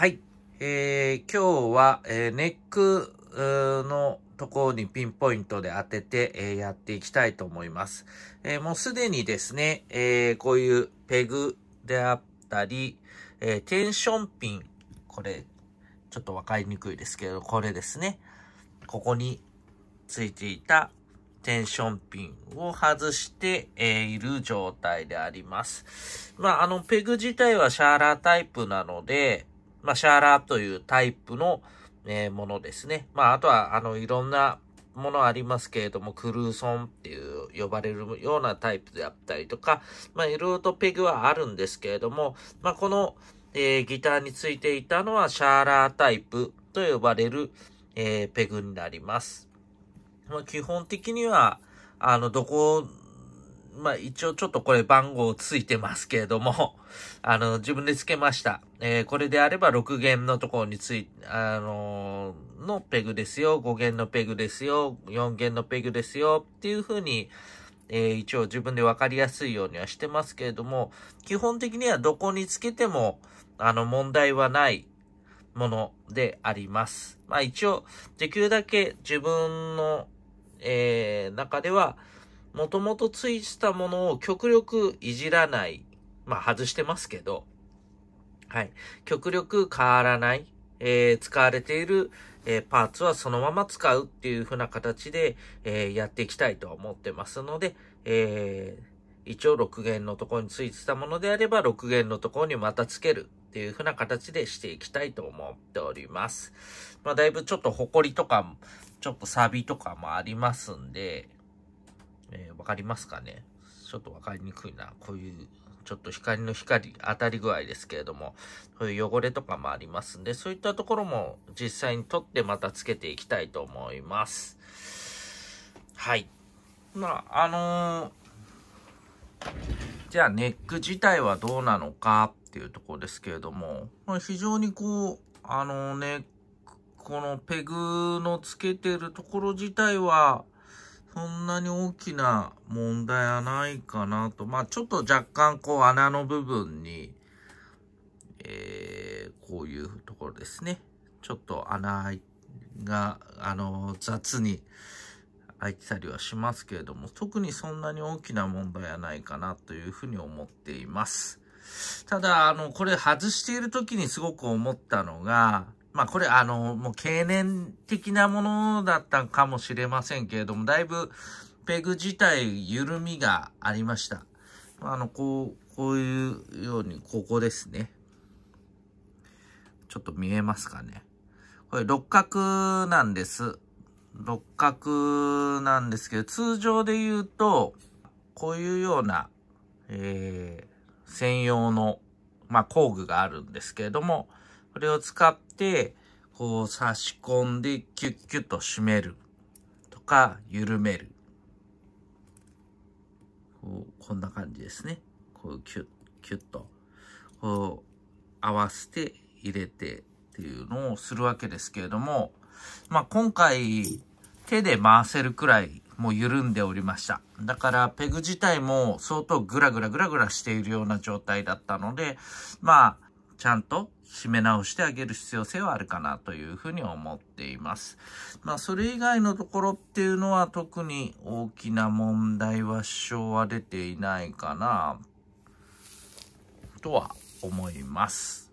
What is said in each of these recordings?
はい。えー、今日は、えー、ネックのところにピンポイントで当てて、えー、やっていきたいと思います。えー、もうすでにですね、えー、こういうペグであったり、えー、テンションピン、これ、ちょっとわかりにくいですけど、これですね。ここについていたテンションピンを外して、えいる状態であります。まあ、あの、ペグ自体はシャーラータイプなので、まあ、シャーラーというタイプの、えー、ものですね。まあ、あとは、あの、いろんなものありますけれども、クルーソンっていう呼ばれるようなタイプであったりとか、まあ、いろいろとペグはあるんですけれども、まあ、この、えー、ギターについていたのはシャーラータイプと呼ばれる、えー、ペグになります。まあ、基本的には、あの、どこまあ一応ちょっとこれ番号ついてますけれども、あの、自分でつけました。えー、これであれば6弦のところについ、あのー、のペグですよ、5弦のペグですよ、4弦のペグですよ、っていう風に、えー、一応自分で分かりやすいようにはしてますけれども、基本的にはどこにつけても、あの、問題はないものであります。まあ一応、できるだけ自分の、えー、中では、もともとついてたものを極力いじらない。まあ、外してますけど、はい。極力変わらない。えー、使われている、えー、パーツはそのまま使うっていう風な形で、えー、やっていきたいと思ってますので、えー、一応6弦のところについてたものであれば、6弦のところにまたつけるっていう風な形でしていきたいと思っております。まあ、だいぶちょっとホコリとか、ちょっとサビとかもありますんで、えー、わかりますかねちょっとわかりにくいな。こういう、ちょっと光の光、当たり具合ですけれども、そういう汚れとかもありますんで、そういったところも実際に取ってまたつけていきたいと思います。はい。まあ、あのー、じゃあネック自体はどうなのかっていうところですけれども、まあ、非常にこう、あのー、ね、このペグのつけてるところ自体は、そんなに大きな問題はないかなと。まあ、ちょっと若干こう穴の部分に、えー、こういうところですね。ちょっと穴が、あの、雑に開いてたりはしますけれども、特にそんなに大きな問題はないかなというふうに思っています。ただ、あの、これ外している時にすごく思ったのが、まあこれあの、もう経年的なものだったかもしれませんけれども、だいぶペグ自体緩みがありました。あの、こう、こういうように、ここですね。ちょっと見えますかね。これ六角なんです。六角なんですけど、通常で言うと、こういうような、えー、専用の、まあ、工具があるんですけれども、これを使っ、こう差し込んでキュッキュッと締めるとか、緩める。こう、こんな感じですね。こう、キュッ、キュッと、こう、合わせて入れてっていうのをするわけですけれども、まあ、今回、手で回せるくらいもう緩んでおりました。だからペグ自体も相当グラグラグラグラしているような状態だったので、まあ、ちゃんと締め直してあげる必要性はあるかなというふうに思っています。まあ、それ以外のところっていうのは特に大きな問題は支障は出ていないかな、とは思います。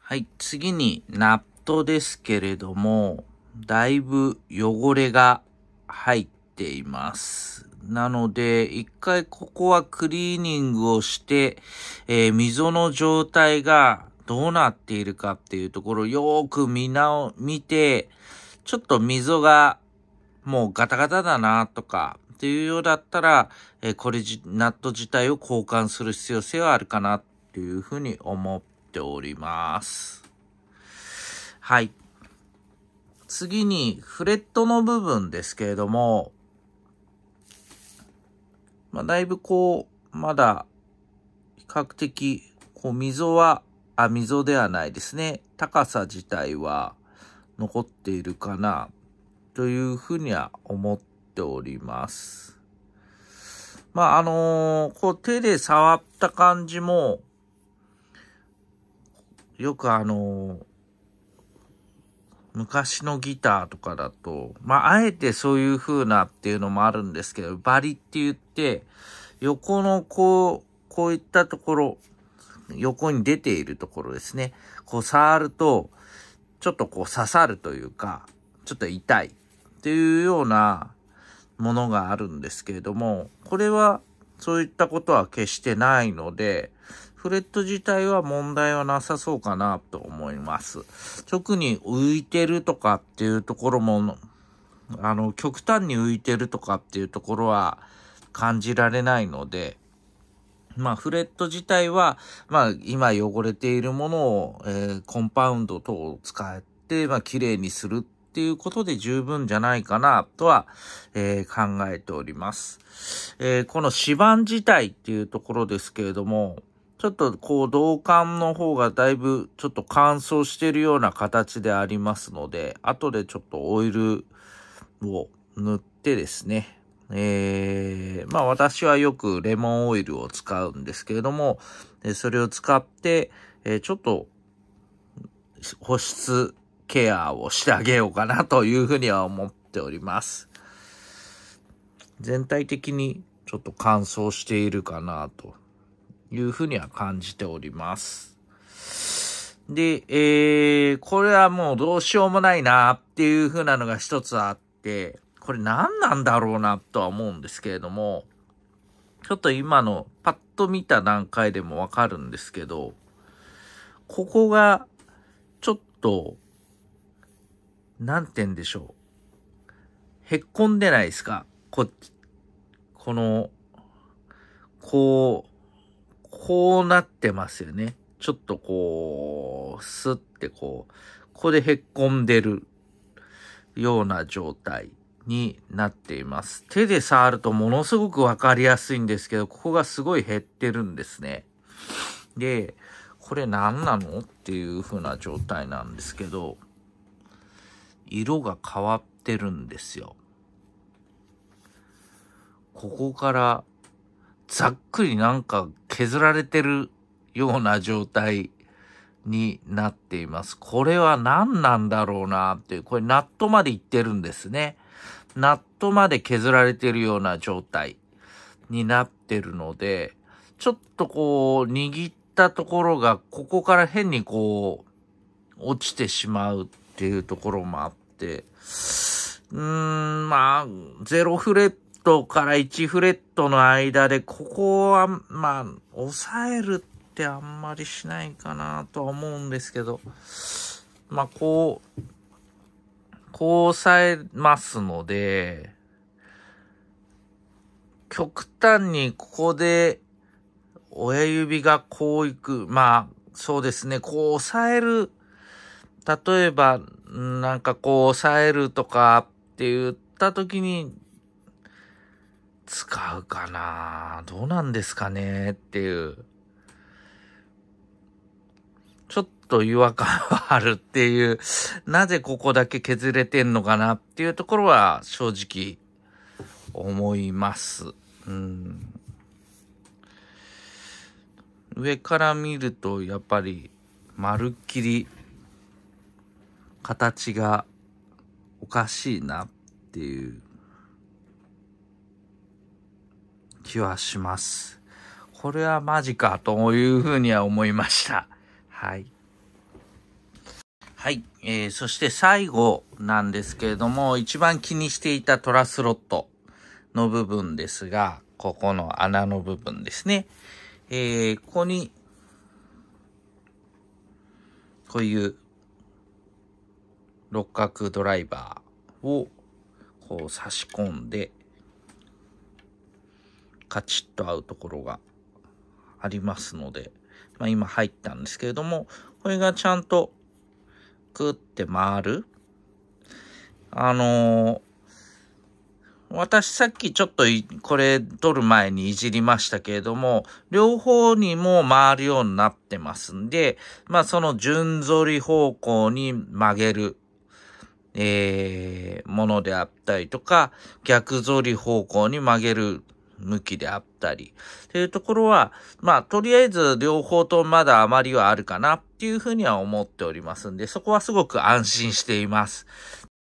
はい、次にナットですけれども、だいぶ汚れが入っています。なので、一回ここはクリーニングをして、えー、溝の状態がどうなっているかっていうところをよーく見な、見て、ちょっと溝がもうガタガタだなとか、っていうようだったら、えー、これじ、ナット自体を交換する必要性はあるかなっていうふうに思っております。はい。次に、フレットの部分ですけれども、まあ、だいぶこう、まだ、比較的、こう、溝は、あ、溝ではないですね。高さ自体は残っているかな、というふうには思っております。まあ、あのー、こう、手で触った感じも、よくあのー昔のギターとかだと、まあ、あえてそういう風なっていうのもあるんですけど、バリって言って、横のこう、こういったところ、横に出ているところですね。こう触ると、ちょっとこう刺さるというか、ちょっと痛いっていうようなものがあるんですけれども、これはそういったことは決してないので、フレット自体は問題はなさそうかなと思います。特に浮いてるとかっていうところも、あの、極端に浮いてるとかっていうところは感じられないので、まあ、フレット自体は、まあ、今汚れているものを、えー、コンパウンド等を使って、まあ、綺麗にするっていうことで十分じゃないかなとは、えー、考えております。えー、この指板自体っていうところですけれども、ちょっとこう、銅管の方がだいぶちょっと乾燥しているような形でありますので、後でちょっとオイルを塗ってですね、えー、まあ私はよくレモンオイルを使うんですけれども、それを使って、えー、ちょっと保湿ケアをしてあげようかなというふうには思っております。全体的にちょっと乾燥しているかなというふうには感じております。で、えー、これはもうどうしようもないなっていう風なのが一つあって、これ何なんだろうなとは思うんですけれども、ちょっと今のパッと見た段階でもわかるんですけど、ここがちょっと、なんて言うんでしょう。へっこんでないですかこ、この、こう、こうなってますよね。ちょっとこう、スッてこう、ここでへっこんでるような状態になっています。手で触るとものすごくわかりやすいんですけど、ここがすごい減ってるんですね。で、これ何なのっていう風な状態なんですけど、色が変わってるんですよ。ここからざっくりなんか削られてるような状態になっています。これは何なんだろうなっていう、これナットまでいってるんですね。ナットまで削られてるような状態になってるので、ちょっとこう握ったところがここから変にこう落ちてしまうっていうところもあって、うーん、まあ、ゼロフレットから1フレットの間で、ここは、まあ、抑えるってあんまりしないかなとは思うんですけど、まあ、こう、こう抑えますので、極端にここで親指がこういく。まあ、そうですね。こう押さえる。例えば、なんかこう押さえるとかって言った時に、使うかなどうなんですかねっていう。ちょっと違和感はあるっていう、なぜここだけ削れてんのかなっていうところは正直思います。うん。上から見るとやっぱりまるっきり形がおかしいなっていう。気はします。これはマジかというふうには思いました。はい。はい。えー、そして最後なんですけれども、一番気にしていたトラスロットの部分ですが、ここの穴の部分ですね。えー、ここに、こういう六角ドライバーをこう差し込んで、カチッと合うところがありますので、まあ、今入ったんですけれども、これがちゃんとくって回る。あのー、私さっきちょっとこれ撮る前にいじりましたけれども、両方にも回るようになってますんで、まあその順反り方向に曲げる、えー、ものであったりとか、逆反り方向に曲げる向きであったり、ていうところは、まあ、とりあえず両方とまだ余りはあるかなっていうふうには思っておりますんで、そこはすごく安心しています。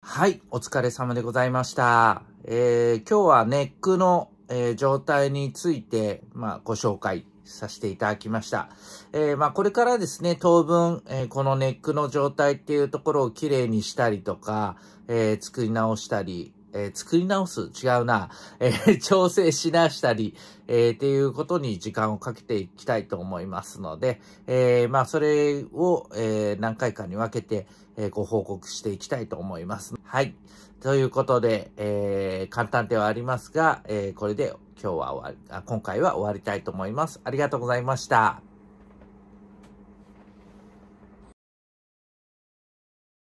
はい、お疲れ様でございました。えー、今日はネックの、えー、状態について、まあ、ご紹介させていただきました。えー、まあ、これからですね、当分、えー、このネックの状態っていうところをきれいにしたりとか、えー、作り直したり、えー、作り直す、違うな、えー、調整しなしたり、えー、っていうことに時間をかけていきたいと思いますので、えー、まあ、それを、えー、何回かに分けて、えー、ご報告していきたいと思います。はい。ということで、えー、簡単ではありますが、えー、これで今日は終わりあ、今回は終わりたいと思います。ありがとうございました。